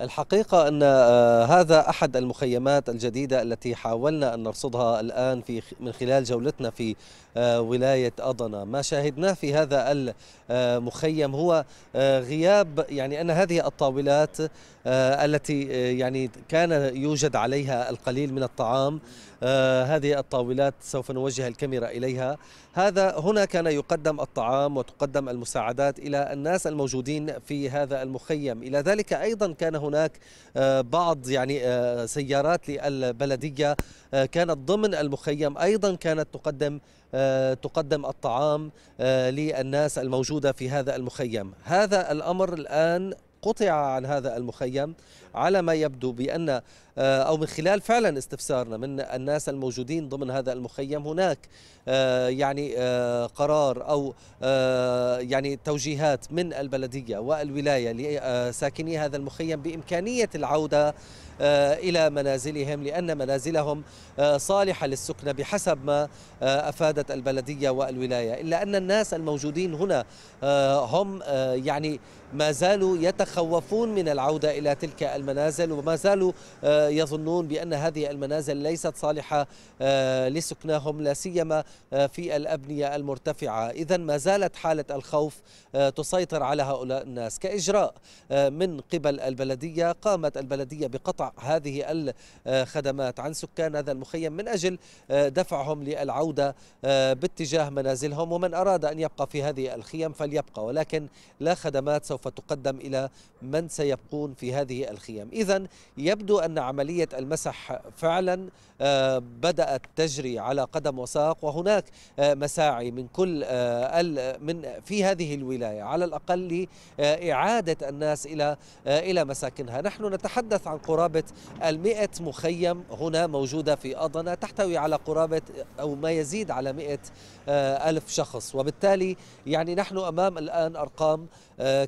الحقيقة أن آه، هذا أحد المخيمات الجديدة التي حاولنا أن نرصدها الآن في من خلال جولتنا في آه، ولاية أضنا ما شاهدناه في هذا المخيم آه، هو غياب يعني أن هذه الطاولات التي يعني كان يوجد عليها القليل من الطعام هذه الطاولات سوف نوجه الكاميرا إليها هذا هنا كان يقدم الطعام وتقدم المساعدات إلى الناس الموجودين في هذا المخيم إلى ذلك أيضا كان هناك آه، بعض يعني آه، سيارات للبلدية آه، كانت ضمن المخيم أيضا كانت تقدم تقدم الطعام للناس الموجودة في هذا المخيم هذا الأمر الآن قطع عن هذا المخيم على ما يبدو بأن آه، أو من خلال فعلا استفسارنا من الناس الموجودين ضمن هذا المخيم هناك آه، يعني آه، قرار أو يعني توجيهات من البلدية والولاية لساكني هذا المخيم بإمكانية العودة إلى منازلهم لأن منازلهم صالحة للسكنة بحسب ما أفادت البلدية والولاية إلا أن الناس الموجودين هنا هم يعني ما زالوا يتخوفون من العودة إلى تلك المنازل وما زالوا يظنون بأن هذه المنازل ليست صالحة آه، لسكناهم لا سيما آه، في الأبنية المرتفعة إذا ما زالت حالة الخوف آه، تسيطر على هؤلاء الناس كإجراء من قبل البلدية قامت البلدية بقطع هذه الخدمات عن سكان هذا المخيم من أجل دفعهم للعودة باتجاه منازلهم ومن أراد أن يبقى في هذه الخيم فليبقى ولكن لا خدمات سوف تقدم إلى من سيبقون في هذه الخيم إذا يبدو أن عملية المسح فعلا آه، بدأت تجري على قدم وساق وهناك آه، مساعي من كل آه، من في هذه الولاية على الأقل لإعادة الناس إلى إلى مساكنها نحن نتحدث عن قرابة المئة مخيم هنا موجودة في أضنة تحتوي على قرابة أو ما يزيد على مئة ألف شخص وبالتالي يعني نحن أمام الآن أرقام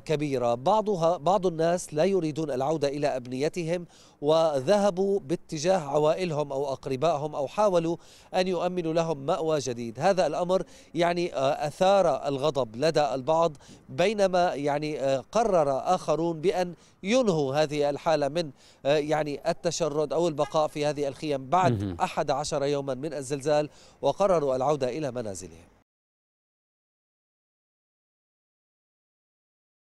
كبيرة بعضها بعض الناس لا يريدون العودة إلى أبنيتهم وذهب ذهبوا باتجاه عوائلهم أو أقربائهم أو حاولوا أن يؤمنوا لهم مأوى جديد هذا الأمر يعني آه، أثار الغضب لدى البعض بينما يعني آه، قرر آخرون بأن ينهوا هذه الحالة من آه، يعني التشرد أو البقاء في هذه الخيم بعد 11 يوما من الزلزال وقرروا العودة إلى منازلهم